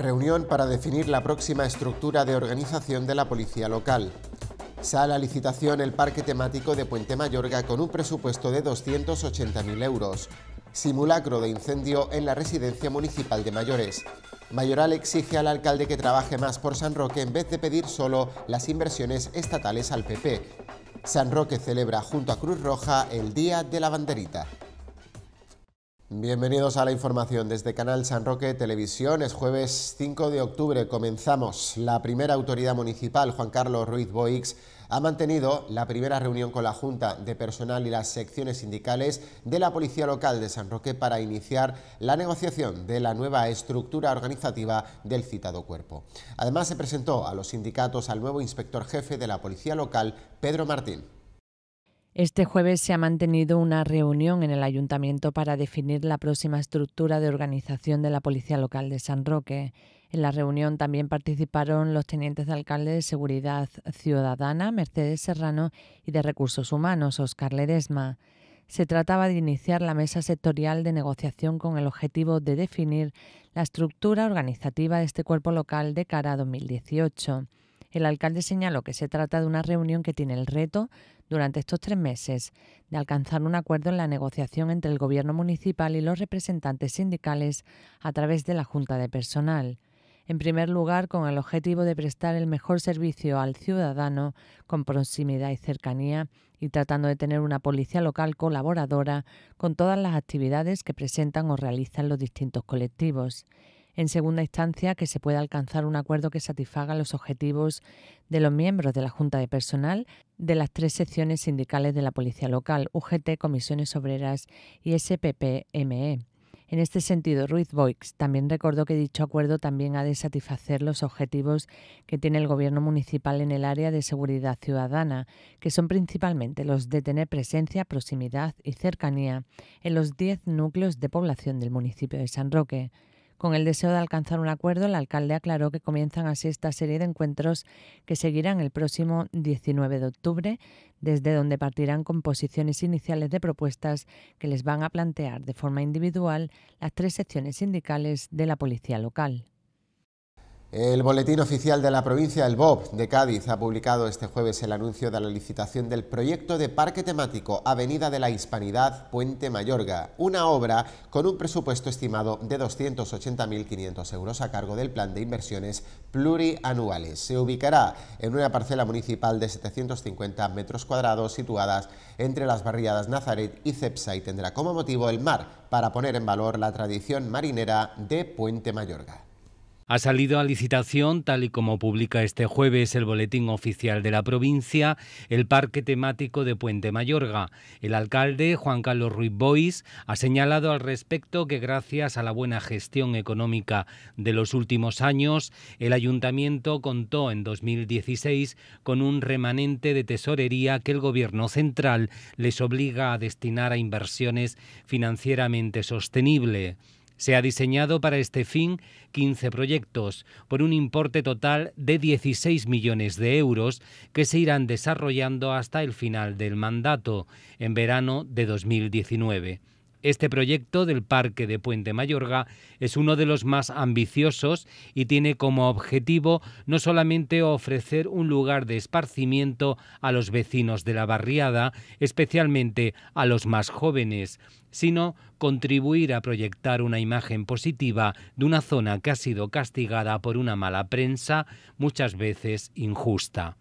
Reunión para definir la próxima estructura de organización de la policía local. Sala a licitación el parque temático de Puente Mayorga con un presupuesto de 280.000 euros. Simulacro de incendio en la residencia municipal de mayores. Mayoral exige al alcalde que trabaje más por San Roque en vez de pedir solo las inversiones estatales al PP. San Roque celebra junto a Cruz Roja el Día de la Banderita. Bienvenidos a la información desde Canal San Roque Televisión. Es jueves 5 de octubre. Comenzamos. La primera autoridad municipal, Juan Carlos Ruiz Boix, ha mantenido la primera reunión con la Junta de Personal y las secciones sindicales de la Policía Local de San Roque para iniciar la negociación de la nueva estructura organizativa del citado cuerpo. Además, se presentó a los sindicatos al nuevo inspector jefe de la Policía Local, Pedro Martín. Este jueves se ha mantenido una reunión en el ayuntamiento para definir la próxima estructura de organización de la Policía Local de San Roque. En la reunión también participaron los tenientes de alcalde de Seguridad Ciudadana, Mercedes Serrano, y de Recursos Humanos, Oscar Ledesma. Se trataba de iniciar la mesa sectorial de negociación con el objetivo de definir la estructura organizativa de este cuerpo local de cara a 2018. El alcalde señaló que se trata de una reunión que tiene el reto durante estos tres meses de alcanzar un acuerdo en la negociación entre el Gobierno municipal y los representantes sindicales a través de la Junta de Personal. En primer lugar, con el objetivo de prestar el mejor servicio al ciudadano con proximidad y cercanía y tratando de tener una policía local colaboradora con todas las actividades que presentan o realizan los distintos colectivos en segunda instancia, que se pueda alcanzar un acuerdo que satisfaga los objetivos de los miembros de la Junta de Personal de las tres secciones sindicales de la Policía Local, UGT, Comisiones Obreras y SPPME. En este sentido, Ruiz Boix también recordó que dicho acuerdo también ha de satisfacer los objetivos que tiene el Gobierno municipal en el área de seguridad ciudadana, que son principalmente los de tener presencia, proximidad y cercanía en los diez núcleos de población del municipio de San Roque. Con el deseo de alcanzar un acuerdo, el alcalde aclaró que comienzan así esta serie de encuentros que seguirán el próximo 19 de octubre, desde donde partirán con posiciones iniciales de propuestas que les van a plantear de forma individual las tres secciones sindicales de la policía local. El Boletín Oficial de la Provincia, del Bob de Cádiz, ha publicado este jueves el anuncio de la licitación del proyecto de parque temático Avenida de la Hispanidad Puente Mayorga, una obra con un presupuesto estimado de 280.500 euros a cargo del plan de inversiones plurianuales. Se ubicará en una parcela municipal de 750 metros cuadrados situadas entre las barriadas Nazaret y Cepsa y tendrá como motivo el mar para poner en valor la tradición marinera de Puente Mayorga. Ha salido a licitación, tal y como publica este jueves el Boletín Oficial de la provincia, el Parque Temático de Puente Mayorga. El alcalde, Juan Carlos Ruiz Bois, ha señalado al respecto que gracias a la buena gestión económica de los últimos años, el ayuntamiento contó en 2016 con un remanente de tesorería que el gobierno central les obliga a destinar a inversiones financieramente sostenibles. Se ha diseñado para este fin 15 proyectos por un importe total de 16 millones de euros que se irán desarrollando hasta el final del mandato, en verano de 2019. Este proyecto del Parque de Puente Mayorga es uno de los más ambiciosos y tiene como objetivo no solamente ofrecer un lugar de esparcimiento a los vecinos de la barriada, especialmente a los más jóvenes, sino contribuir a proyectar una imagen positiva de una zona que ha sido castigada por una mala prensa, muchas veces injusta.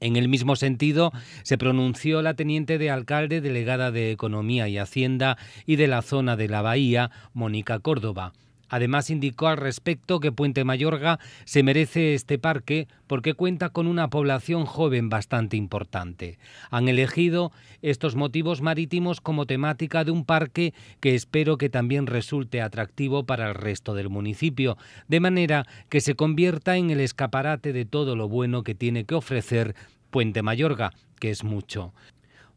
En el mismo sentido, se pronunció la teniente de alcalde delegada de Economía y Hacienda y de la zona de la Bahía, Mónica Córdoba. Además, indicó al respecto que Puente Mayorga se merece este parque porque cuenta con una población joven bastante importante. Han elegido estos motivos marítimos como temática de un parque que espero que también resulte atractivo para el resto del municipio, de manera que se convierta en el escaparate de todo lo bueno que tiene que ofrecer Puente Mayorga, que es mucho.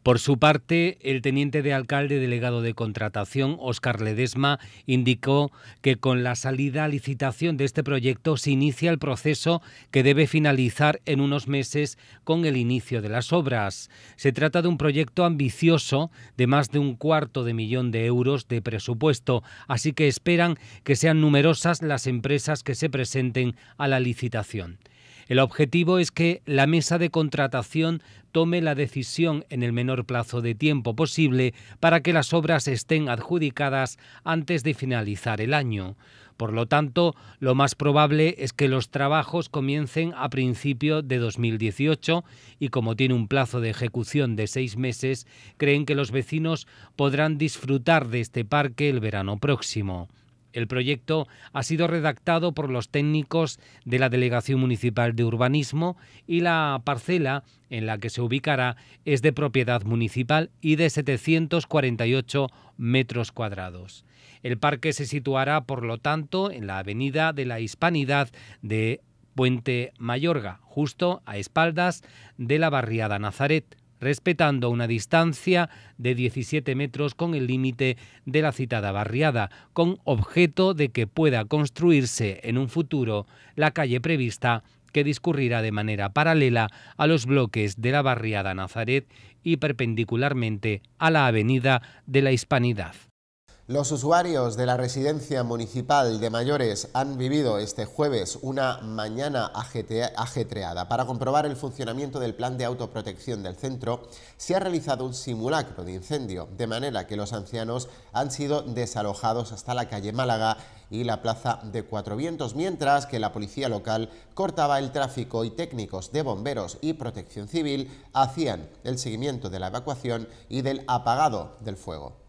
Por su parte, el teniente de alcalde delegado de contratación, Óscar Ledesma, indicó que con la salida a licitación de este proyecto se inicia el proceso que debe finalizar en unos meses con el inicio de las obras. Se trata de un proyecto ambicioso de más de un cuarto de millón de euros de presupuesto, así que esperan que sean numerosas las empresas que se presenten a la licitación. El objetivo es que la mesa de contratación tome la decisión en el menor plazo de tiempo posible para que las obras estén adjudicadas antes de finalizar el año. Por lo tanto, lo más probable es que los trabajos comiencen a principio de 2018 y como tiene un plazo de ejecución de seis meses, creen que los vecinos podrán disfrutar de este parque el verano próximo. El proyecto ha sido redactado por los técnicos de la Delegación Municipal de Urbanismo y la parcela en la que se ubicará es de propiedad municipal y de 748 metros cuadrados. El parque se situará, por lo tanto, en la Avenida de la Hispanidad de Puente Mayorga, justo a espaldas de la barriada Nazaret respetando una distancia de 17 metros con el límite de la citada barriada, con objeto de que pueda construirse en un futuro la calle prevista que discurrirá de manera paralela a los bloques de la barriada Nazaret y perpendicularmente a la Avenida de la Hispanidad. Los usuarios de la residencia municipal de mayores han vivido este jueves una mañana ajetreada. Para comprobar el funcionamiento del plan de autoprotección del centro, se ha realizado un simulacro de incendio, de manera que los ancianos han sido desalojados hasta la calle Málaga y la plaza de Cuatro Vientos, mientras que la policía local cortaba el tráfico y técnicos de bomberos y protección civil hacían el seguimiento de la evacuación y del apagado del fuego.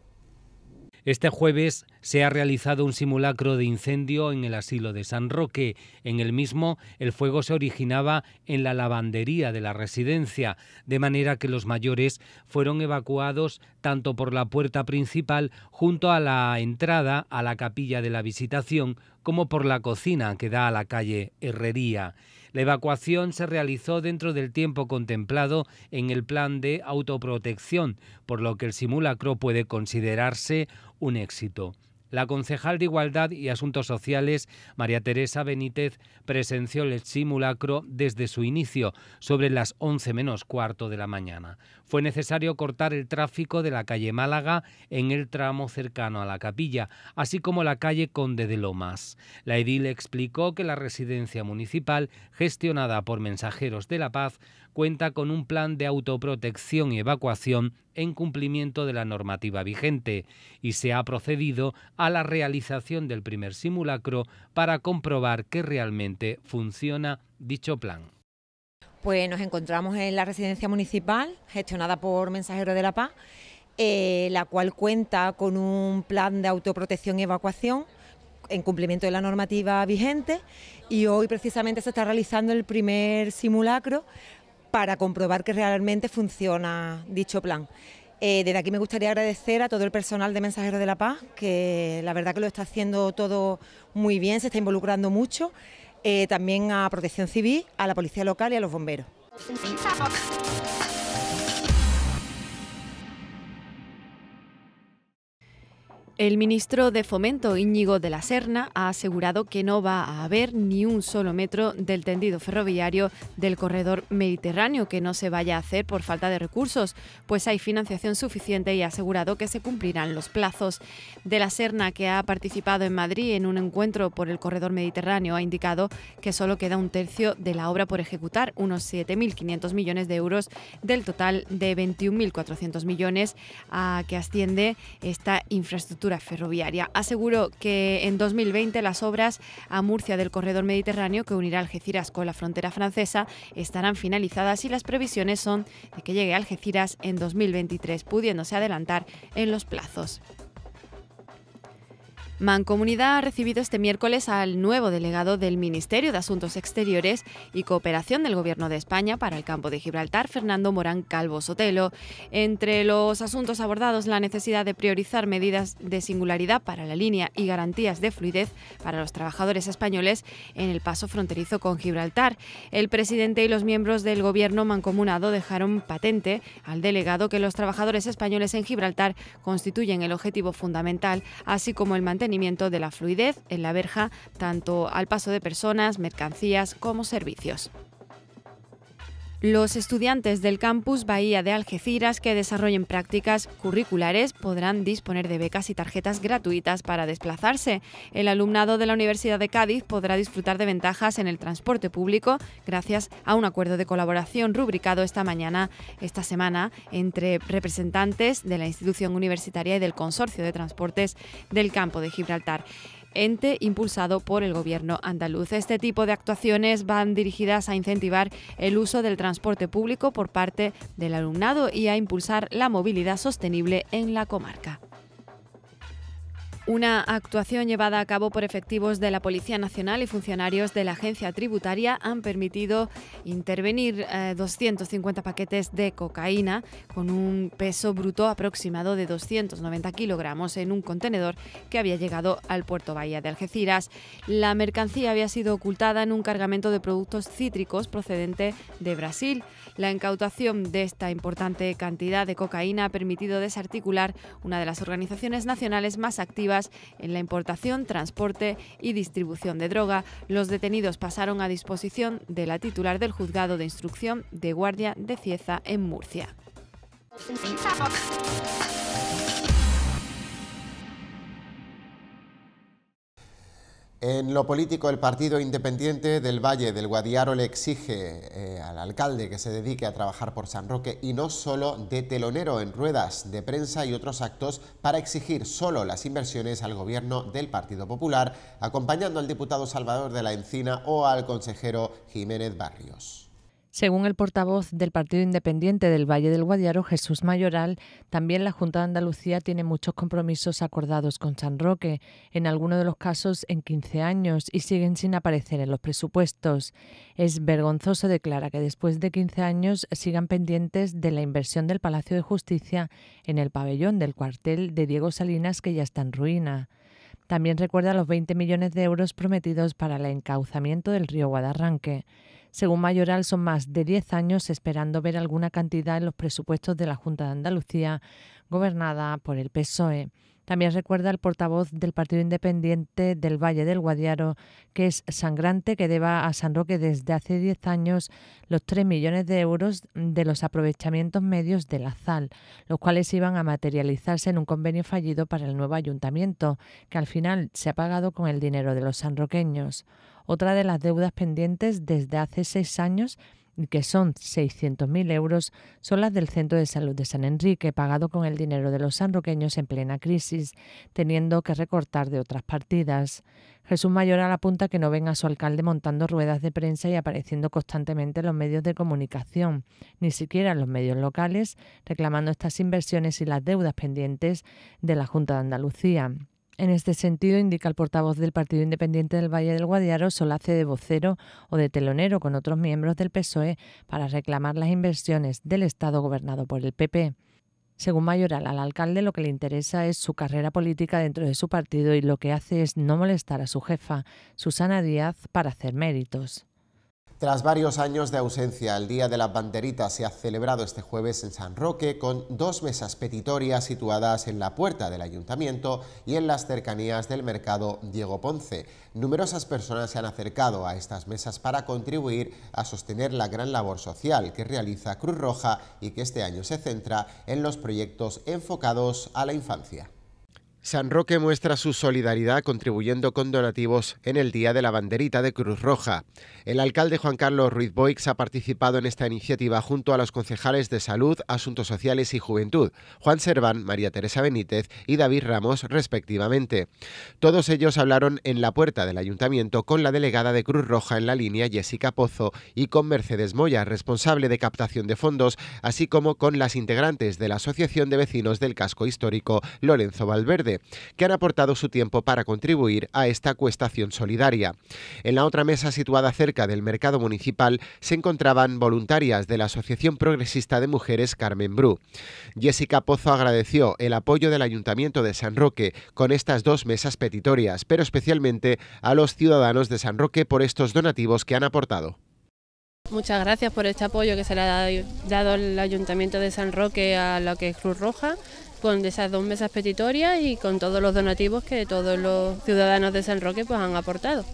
Este jueves se ha realizado un simulacro de incendio en el asilo de San Roque. En el mismo, el fuego se originaba en la lavandería de la residencia, de manera que los mayores fueron evacuados tanto por la puerta principal junto a la entrada a la capilla de la visitación como por la cocina que da a la calle Herrería. La evacuación se realizó dentro del tiempo contemplado en el plan de autoprotección, por lo que el simulacro puede considerarse un éxito. La concejal de Igualdad y Asuntos Sociales, María Teresa Benítez, presenció el simulacro desde su inicio, sobre las 11 menos cuarto de la mañana. Fue necesario cortar el tráfico de la calle Málaga en el tramo cercano a la capilla, así como la calle Conde de Lomas. La edil explicó que la residencia municipal, gestionada por Mensajeros de la Paz, cuenta con un plan de autoprotección y evacuación en cumplimiento de la normativa vigente y se ha procedido a la realización del primer simulacro para comprobar que realmente funciona dicho plan. Pues nos encontramos en la residencia municipal gestionada por Mensajero de la Paz, eh, la cual cuenta con un plan de autoprotección y evacuación en cumplimiento de la normativa vigente y hoy precisamente se está realizando el primer simulacro para comprobar que realmente funciona dicho plan. Eh, desde aquí me gustaría agradecer a todo el personal de Mensajeros de la Paz, que la verdad que lo está haciendo todo muy bien, se está involucrando mucho, eh, también a Protección Civil, a la Policía Local y a los bomberos. El ministro de Fomento, Íñigo de la Serna, ha asegurado que no va a haber ni un solo metro del tendido ferroviario del corredor mediterráneo que no se vaya a hacer por falta de recursos, pues hay financiación suficiente y ha asegurado que se cumplirán los plazos. De la Serna, que ha participado en Madrid en un encuentro por el corredor mediterráneo, ha indicado que solo queda un tercio de la obra por ejecutar, unos 7.500 millones de euros del total de 21.400 millones a que asciende esta infraestructura ferroviaria. Aseguró que en 2020 las obras a Murcia del corredor mediterráneo que unirá Algeciras con la frontera francesa estarán finalizadas y las previsiones son de que llegue Algeciras en 2023, pudiéndose adelantar en los plazos. Mancomunidad ha recibido este miércoles al nuevo delegado del Ministerio de Asuntos Exteriores y Cooperación del Gobierno de España para el campo de Gibraltar, Fernando Morán Calvo Sotelo. Entre los asuntos abordados, la necesidad de priorizar medidas de singularidad para la línea y garantías de fluidez para los trabajadores españoles en el paso fronterizo con Gibraltar. El presidente y los miembros del Gobierno mancomunado dejaron patente al delegado que los trabajadores españoles en Gibraltar constituyen el objetivo fundamental, así como el mantenimiento de la fluidez en la verja tanto al paso de personas, mercancías como servicios. Los estudiantes del campus Bahía de Algeciras que desarrollen prácticas curriculares podrán disponer de becas y tarjetas gratuitas para desplazarse. El alumnado de la Universidad de Cádiz podrá disfrutar de ventajas en el transporte público gracias a un acuerdo de colaboración rubricado esta mañana, esta semana, entre representantes de la institución universitaria y del Consorcio de Transportes del Campo de Gibraltar ente impulsado por el gobierno andaluz. Este tipo de actuaciones van dirigidas a incentivar el uso del transporte público por parte del alumnado y a impulsar la movilidad sostenible en la comarca. Una actuación llevada a cabo por efectivos de la Policía Nacional y funcionarios de la Agencia Tributaria han permitido intervenir 250 eh, paquetes de cocaína con un peso bruto aproximado de 290 kilogramos en un contenedor que había llegado al puerto Bahía de Algeciras. La mercancía había sido ocultada en un cargamento de productos cítricos procedente de Brasil. La incautación de esta importante cantidad de cocaína ha permitido desarticular una de las organizaciones nacionales más activas en la importación, transporte y distribución de droga. Los detenidos pasaron a disposición de la titular del juzgado de instrucción de Guardia de Cieza en Murcia. En lo político, el Partido Independiente del Valle del Guadiaro le exige eh, al alcalde que se dedique a trabajar por San Roque y no solo de telonero en ruedas de prensa y otros actos para exigir solo las inversiones al gobierno del Partido Popular, acompañando al diputado Salvador de la Encina o al consejero Jiménez Barrios. Según el portavoz del Partido Independiente del Valle del Guadiaro, Jesús Mayoral, también la Junta de Andalucía tiene muchos compromisos acordados con San Roque, en algunos de los casos en 15 años, y siguen sin aparecer en los presupuestos. Es vergonzoso, declara, que después de 15 años sigan pendientes de la inversión del Palacio de Justicia en el pabellón del cuartel de Diego Salinas, que ya está en ruina. También recuerda los 20 millones de euros prometidos para el encauzamiento del río Guadarranque. Según Mayoral, son más de 10 años esperando ver alguna cantidad en los presupuestos de la Junta de Andalucía, gobernada por el PSOE. También recuerda el portavoz del Partido Independiente del Valle del Guadiaro que es sangrante que deba a San Roque desde hace 10 años los 3 millones de euros de los aprovechamientos medios de la ZAL, los cuales iban a materializarse en un convenio fallido para el nuevo ayuntamiento, que al final se ha pagado con el dinero de los sanroqueños. Otra de las deudas pendientes desde hace seis años que son 600.000 euros, son las del Centro de Salud de San Enrique, pagado con el dinero de los sanroqueños en plena crisis, teniendo que recortar de otras partidas. Jesús Mayoral apunta que no venga a su alcalde montando ruedas de prensa y apareciendo constantemente en los medios de comunicación, ni siquiera en los medios locales, reclamando estas inversiones y las deudas pendientes de la Junta de Andalucía. En este sentido, indica el portavoz del Partido Independiente del Valle del Guadiaro, Solace de vocero o de telonero con otros miembros del PSOE para reclamar las inversiones del Estado gobernado por el PP. Según Mayoral, al alcalde lo que le interesa es su carrera política dentro de su partido y lo que hace es no molestar a su jefa, Susana Díaz, para hacer méritos. Tras varios años de ausencia, el Día de las Banderitas se ha celebrado este jueves en San Roque con dos mesas petitorias situadas en la puerta del ayuntamiento y en las cercanías del mercado Diego Ponce. Numerosas personas se han acercado a estas mesas para contribuir a sostener la gran labor social que realiza Cruz Roja y que este año se centra en los proyectos enfocados a la infancia. San Roque muestra su solidaridad contribuyendo con donativos en el Día de la Banderita de Cruz Roja. El alcalde Juan Carlos Ruiz Boix ha participado en esta iniciativa junto a los concejales de Salud, Asuntos Sociales y Juventud, Juan Serván, María Teresa Benítez y David Ramos, respectivamente. Todos ellos hablaron en la puerta del ayuntamiento con la delegada de Cruz Roja en la línea, Jessica Pozo, y con Mercedes Moya, responsable de captación de fondos, así como con las integrantes de la Asociación de Vecinos del Casco Histórico, Lorenzo Valverde que han aportado su tiempo para contribuir a esta cuestación solidaria. En la otra mesa situada cerca del mercado municipal se encontraban voluntarias de la Asociación Progresista de Mujeres Carmen Bru. Jessica Pozo agradeció el apoyo del Ayuntamiento de San Roque con estas dos mesas petitorias, pero especialmente a los ciudadanos de San Roque por estos donativos que han aportado. Muchas gracias por este apoyo que se le ha dado el Ayuntamiento de San Roque a lo que es Cruz Roja con esas dos mesas petitorias y con todos los donativos que todos los ciudadanos de San Roque pues, han aportado.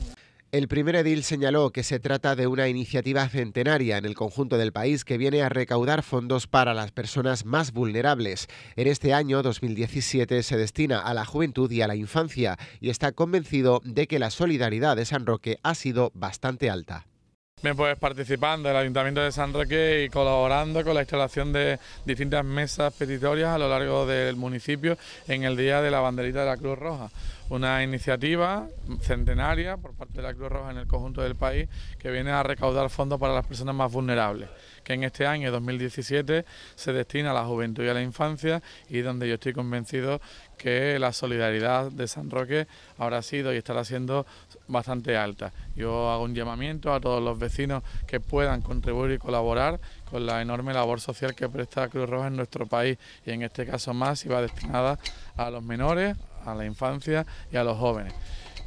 El primer edil señaló que se trata de una iniciativa centenaria en el conjunto del país que viene a recaudar fondos para las personas más vulnerables. En este año 2017 se destina a la juventud y a la infancia y está convencido de que la solidaridad de San Roque ha sido bastante alta. Bien, pues participando el Ayuntamiento de San Roque y colaborando con la instalación de distintas mesas petitorias a lo largo del municipio en el Día de la Banderita de la Cruz Roja. Una iniciativa centenaria por parte de la Cruz Roja en el conjunto del país que viene a recaudar fondos para las personas más vulnerables, que en este año 2017 se destina a la juventud y a la infancia y donde yo estoy convencido que la solidaridad de San Roque habrá sido y estará siendo bastante alta. Yo hago un llamamiento a todos los vecinos que puedan contribuir y colaborar con la enorme labor social que presta Cruz Roja en nuestro país y en este caso más iba va destinada a los menores, a la infancia y a los jóvenes.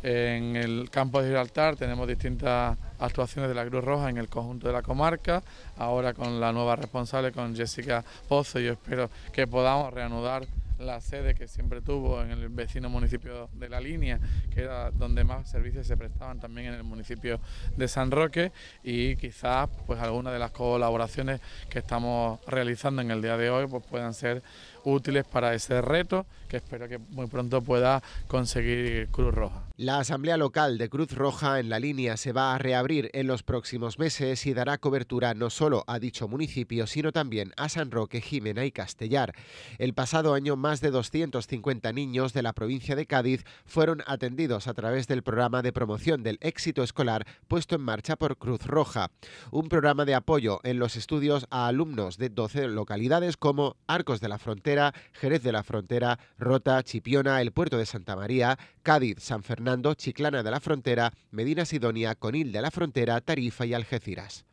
En el campo de Gibraltar tenemos distintas actuaciones de la Cruz Roja en el conjunto de la comarca, ahora con la nueva responsable, con Jessica Pozo, yo espero que podamos reanudar la sede que siempre tuvo en el vecino municipio de La Línea, que era donde más servicios se prestaban también en el municipio de San Roque y quizás pues algunas de las colaboraciones que estamos realizando en el día de hoy pues puedan ser útiles para ese reto que espero que muy pronto pueda conseguir Cruz Roja. La asamblea local de Cruz Roja en la línea se va a reabrir en los próximos meses y dará cobertura no solo a dicho municipio, sino también a San Roque, Jimena y Castellar. El pasado año más de 250 niños de la provincia de Cádiz fueron atendidos a través del programa de promoción del éxito escolar puesto en marcha por Cruz Roja, un programa de apoyo en los estudios a alumnos de 12 localidades como Arcos de la Frontera, Jerez de la Frontera, Rota, Chipiona, el Puerto de Santa María, Cádiz, San Fernando, Chiclana de la Frontera, Medina Sidonia, Conil de la Frontera, Tarifa y Algeciras.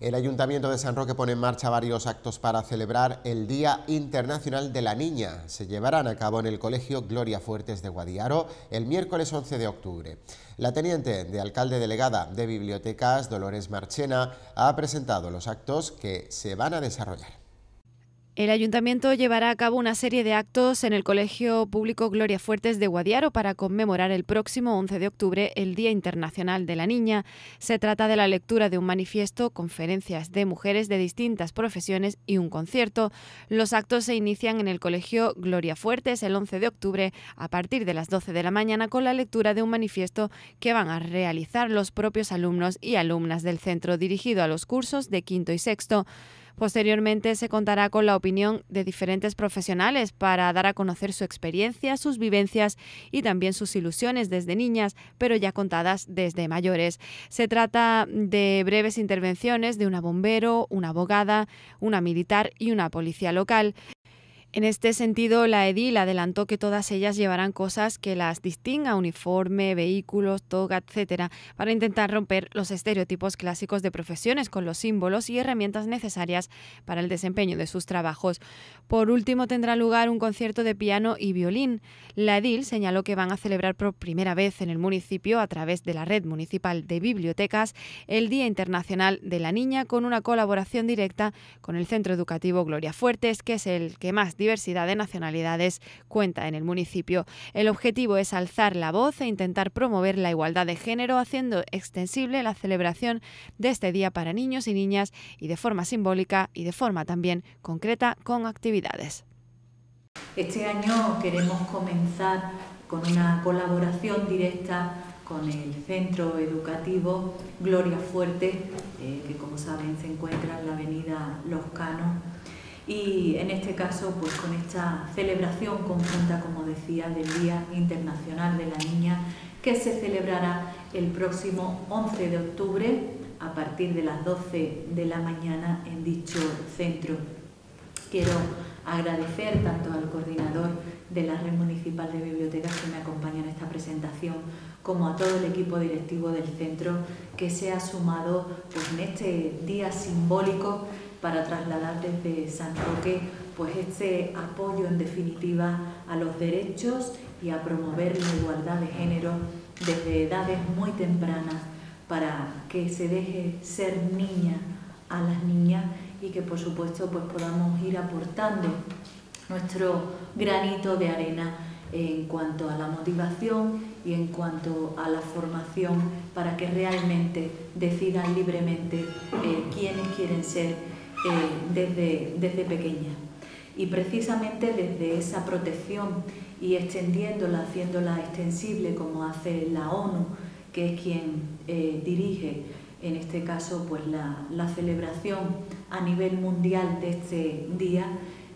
El Ayuntamiento de San Roque pone en marcha varios actos para celebrar el Día Internacional de la Niña. Se llevarán a cabo en el Colegio Gloria Fuertes de Guadiaro el miércoles 11 de octubre. La teniente de alcalde delegada de Bibliotecas, Dolores Marchena, ha presentado los actos que se van a desarrollar. El ayuntamiento llevará a cabo una serie de actos en el Colegio Público Gloria Fuertes de Guadiaro para conmemorar el próximo 11 de octubre el Día Internacional de la Niña. Se trata de la lectura de un manifiesto, conferencias de mujeres de distintas profesiones y un concierto. Los actos se inician en el Colegio Gloria Fuertes el 11 de octubre a partir de las 12 de la mañana con la lectura de un manifiesto que van a realizar los propios alumnos y alumnas del centro dirigido a los cursos de quinto y sexto. Posteriormente se contará con la opinión de diferentes profesionales para dar a conocer su experiencia, sus vivencias y también sus ilusiones desde niñas, pero ya contadas desde mayores. Se trata de breves intervenciones de una bombero, una abogada, una militar y una policía local. En este sentido, la edil adelantó que todas ellas llevarán cosas que las distinga, uniforme, vehículos, toga, etcétera, para intentar romper los estereotipos clásicos de profesiones con los símbolos y herramientas necesarias para el desempeño de sus trabajos. Por último, tendrá lugar un concierto de piano y violín. La edil señaló que van a celebrar por primera vez en el municipio, a través de la Red Municipal de Bibliotecas, el Día Internacional de la Niña con una colaboración directa con el Centro Educativo Gloria Fuertes, que es el que más diversidad de nacionalidades cuenta en el municipio. El objetivo es alzar la voz e intentar promover la igualdad de género, haciendo extensible la celebración de este día para niños y niñas y de forma simbólica y de forma también concreta con actividades. Este año queremos comenzar con una colaboración directa con el Centro Educativo Gloria Fuerte, eh, que como saben se encuentra en la avenida Los Canos y en este caso pues con esta celebración conjunta, como decía, del Día Internacional de la Niña que se celebrará el próximo 11 de octubre a partir de las 12 de la mañana en dicho centro. Quiero agradecer tanto al coordinador de la Red Municipal de Bibliotecas que me acompaña en esta presentación, como a todo el equipo directivo del centro que se ha sumado pues, en este día simbólico para trasladar desde San Roque pues este apoyo en definitiva a los derechos y a promover la igualdad de género desde edades muy tempranas para que se deje ser niña a las niñas y que por supuesto pues podamos ir aportando nuestro granito de arena en cuanto a la motivación y en cuanto a la formación para que realmente decidan libremente eh, quiénes quieren ser eh, desde, desde pequeña. Y precisamente desde esa protección y extendiéndola, haciéndola extensible como hace la ONU, que es quien eh, dirige en este caso pues la, celebración a nivel mundial de este día,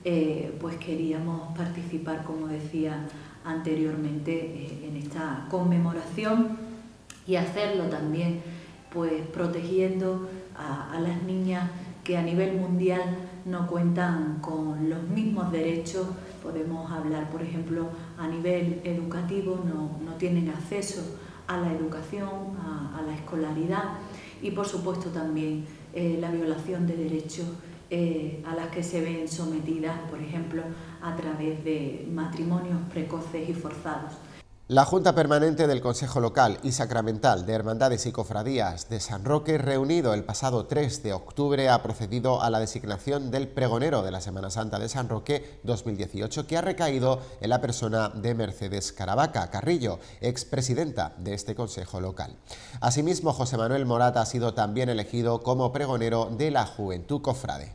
eh, pues queríamos participar, como decía anteriormente, en esta conmemoración y hacerlo también pues protegiendo a las niñas que a nivel mundial no cuentan con los mismos derechos. Podemos hablar, por ejemplo, a nivel educativo, no, tienen acceso a la educación, a, la escolaridad y, por supuesto, también eh, la violación de derechos eh, a las que se ven sometidas, por ejemplo, a través de matrimonios precoces y forzados. La Junta Permanente del Consejo Local y Sacramental de Hermandades y Cofradías de San Roque, reunido el pasado 3 de octubre, ha procedido a la designación del pregonero de la Semana Santa de San Roque 2018, que ha recaído en la persona de Mercedes Caravaca Carrillo, expresidenta de este Consejo Local. Asimismo, José Manuel Morata ha sido también elegido como pregonero de la Juventud Cofrade.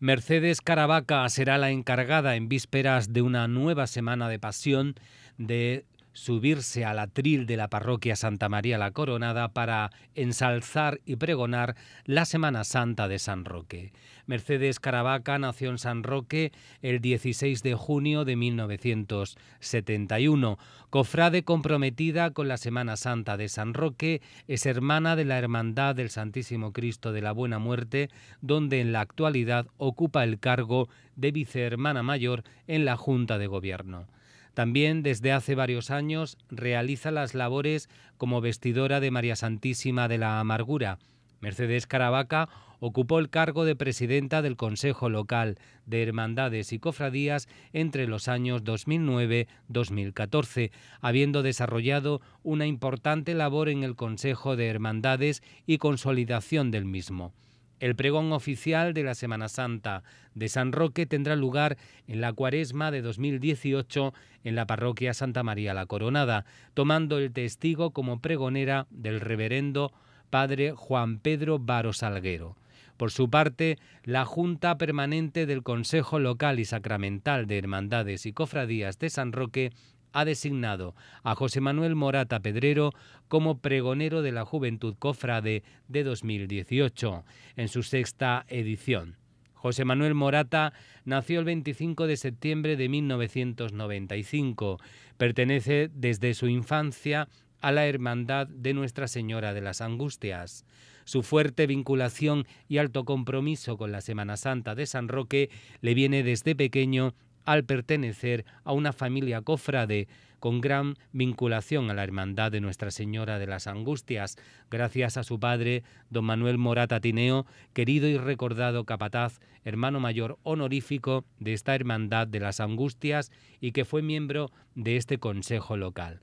Mercedes Caravaca será la encargada en vísperas de una nueva semana de pasión de subirse al atril de la parroquia Santa María la Coronada para ensalzar y pregonar la Semana Santa de San Roque. Mercedes Caravaca nació en San Roque el 16 de junio de 1971. Cofrade comprometida con la Semana Santa de San Roque, es hermana de la Hermandad del Santísimo Cristo de la Buena Muerte, donde en la actualidad ocupa el cargo de vicehermana mayor en la Junta de Gobierno. También desde hace varios años realiza las labores como vestidora de María Santísima de la Amargura. Mercedes Caravaca ocupó el cargo de presidenta del Consejo Local de Hermandades y Cofradías entre los años 2009-2014, habiendo desarrollado una importante labor en el Consejo de Hermandades y consolidación del mismo. El pregón oficial de la Semana Santa de San Roque tendrá lugar en la cuaresma de 2018 en la parroquia Santa María la Coronada, tomando el testigo como pregonera del reverendo padre Juan Pedro Baro Salguero. Por su parte, la Junta Permanente del Consejo Local y Sacramental de Hermandades y Cofradías de San Roque ha designado a José Manuel Morata Pedrero como pregonero de la Juventud Cofrade de 2018, en su sexta edición. José Manuel Morata nació el 25 de septiembre de 1995. Pertenece desde su infancia a la Hermandad de Nuestra Señora de las Angustias. Su fuerte vinculación y alto compromiso con la Semana Santa de San Roque le viene desde pequeño al pertenecer a una familia cofrade con gran vinculación a la Hermandad de Nuestra Señora de las Angustias, gracias a su padre, don Manuel Morata Tineo, querido y recordado capataz, hermano mayor honorífico de esta Hermandad de las Angustias y que fue miembro de este consejo local.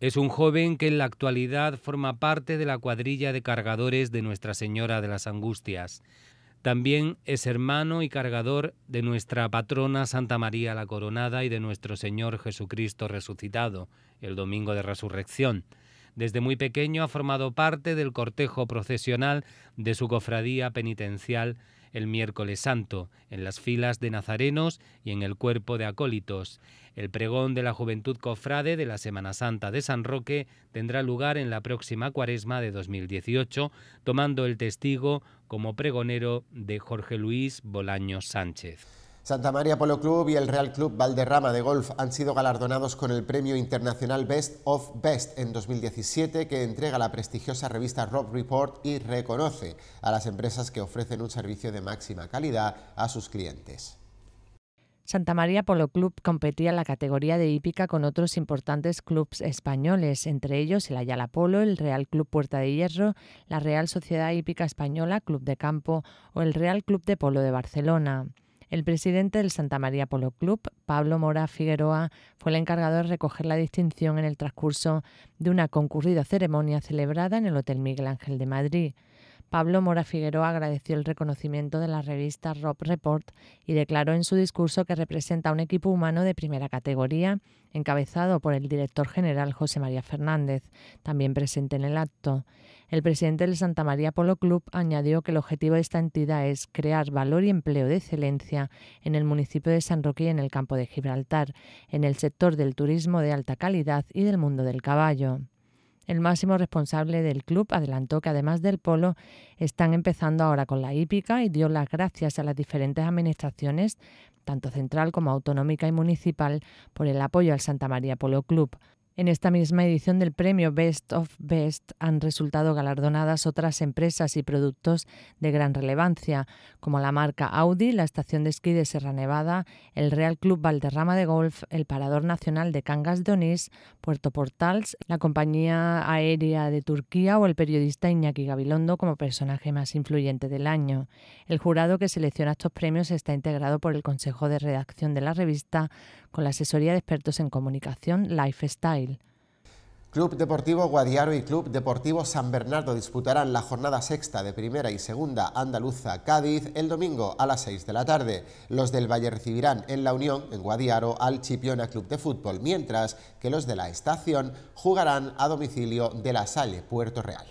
Es un joven que en la actualidad forma parte de la cuadrilla de cargadores de Nuestra Señora de las Angustias. También es hermano y cargador de nuestra patrona Santa María la Coronada y de nuestro Señor Jesucristo resucitado, el Domingo de Resurrección. Desde muy pequeño ha formado parte del cortejo procesional de su cofradía penitencial el miércoles santo, en las filas de nazarenos y en el cuerpo de acólitos. El pregón de la Juventud Cofrade de la Semana Santa de San Roque tendrá lugar en la próxima cuaresma de 2018, tomando el testigo como pregonero de Jorge Luis Bolaño Sánchez. Santa María Polo Club y el Real Club Valderrama de Golf han sido galardonados con el Premio Internacional Best of Best en 2017 que entrega la prestigiosa revista Rob Report y reconoce a las empresas que ofrecen un servicio de máxima calidad a sus clientes. Santa María Polo Club competía en la categoría de hípica con otros importantes clubes españoles, entre ellos el Ayala Polo, el Real Club Puerta de Hierro, la Real Sociedad Hípica Española, Club de Campo o el Real Club de Polo de Barcelona. El presidente del Santa María Polo Club, Pablo Mora Figueroa, fue el encargado de recoger la distinción en el transcurso de una concurrida ceremonia celebrada en el Hotel Miguel Ángel de Madrid. Pablo Mora Figueroa agradeció el reconocimiento de la revista Rob Report y declaró en su discurso que representa un equipo humano de primera categoría, encabezado por el director general José María Fernández, también presente en el acto. El presidente del Santa María Polo Club añadió que el objetivo de esta entidad es crear valor y empleo de excelencia en el municipio de San Roque y en el campo de Gibraltar, en el sector del turismo de alta calidad y del mundo del caballo. El máximo responsable del club adelantó que además del polo, están empezando ahora con la hípica y dio las gracias a las diferentes administraciones, tanto central como autonómica y municipal, por el apoyo al Santa María Polo Club. En esta misma edición del premio Best of Best han resultado galardonadas otras empresas y productos de gran relevancia, como la marca Audi, la estación de esquí de Serra Nevada, el Real Club Valderrama de Golf, el Parador Nacional de Cangas de Onís, Puerto Portals, la compañía aérea de Turquía o el periodista Iñaki Gabilondo como personaje más influyente del año. El jurado que selecciona estos premios está integrado por el Consejo de Redacción de la revista, con la asesoría de expertos en comunicación Lifestyle. Club Deportivo Guadiaro y Club Deportivo San Bernardo disputarán la jornada sexta de primera y segunda andaluza Cádiz el domingo a las 6 de la tarde. Los del Valle recibirán en La Unión, en Guadiaro, al Chipiona Club de Fútbol, mientras que los de la Estación jugarán a domicilio de La Salle, Puerto Real.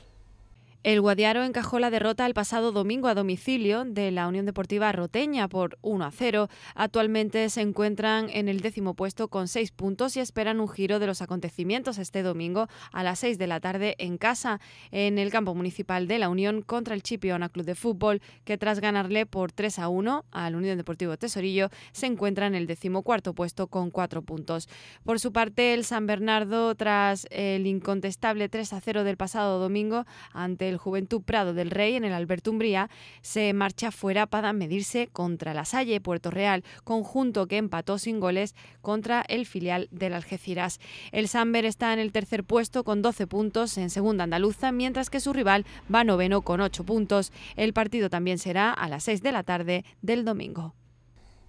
El Guadiaro encajó la derrota el pasado domingo a domicilio de la Unión Deportiva Roteña por 1 a 0. Actualmente se encuentran en el décimo puesto con seis puntos y esperan un giro de los acontecimientos este domingo a las 6 de la tarde en casa, en el campo municipal de la Unión contra el Chipiona Club de Fútbol, que tras ganarle por 3 a 1 al Unión Deportivo Tesorillo, se encuentra en el decimocuarto puesto con cuatro puntos. Por su parte, el San Bernardo, tras el incontestable 3 0 del pasado domingo ante Juventud Prado del Rey en el Alberto Umbría se marcha fuera para medirse contra la Salle Puerto Real, conjunto que empató sin goles contra el filial del Algeciras. El Samber está en el tercer puesto con 12 puntos en segunda andaluza, mientras que su rival va noveno con 8 puntos. El partido también será a las 6 de la tarde del domingo.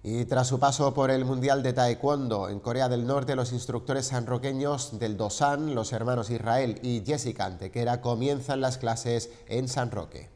Y tras su paso por el Mundial de Taekwondo en Corea del Norte, los instructores sanroqueños del Dosan, los hermanos Israel y Jessica Antequera, comienzan las clases en San Roque.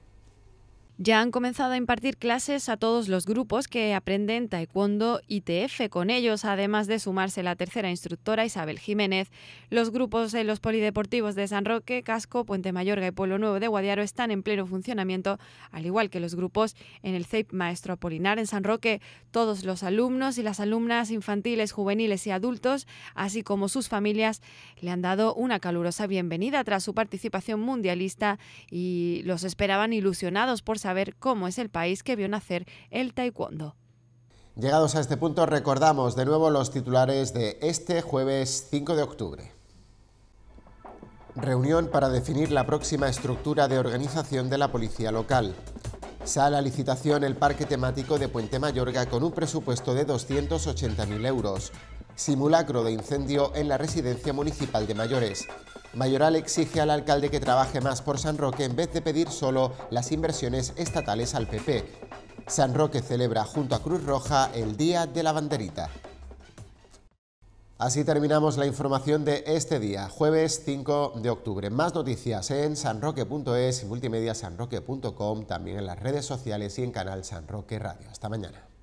Ya han comenzado a impartir clases a todos los grupos que aprenden taekwondo y TF Con ellos, además de sumarse la tercera instructora Isabel Jiménez, los grupos en los polideportivos de San Roque, Casco, Puente Mayorga y Pueblo Nuevo de Guadiaro están en pleno funcionamiento, al igual que los grupos en el CEIP Maestro Apolinar en San Roque. Todos los alumnos y las alumnas infantiles, juveniles y adultos, así como sus familias, le han dado una calurosa bienvenida tras su participación mundialista y los esperaban ilusionados por saber cómo es el país que vio nacer el taekwondo. Llegados a este punto, recordamos de nuevo los titulares de este jueves 5 de octubre. Reunión para definir la próxima estructura de organización de la policía local. Sale a licitación el parque temático de Puente Mayorga con un presupuesto de 280.000 euros simulacro de incendio en la residencia municipal de mayores. Mayoral exige al alcalde que trabaje más por San Roque en vez de pedir solo las inversiones estatales al PP. San Roque celebra junto a Cruz Roja el Día de la Banderita. Así terminamos la información de este día, jueves 5 de octubre. Más noticias en sanroque.es y multimedia sanroque.com, también en las redes sociales y en canal San Roque Radio. Hasta mañana.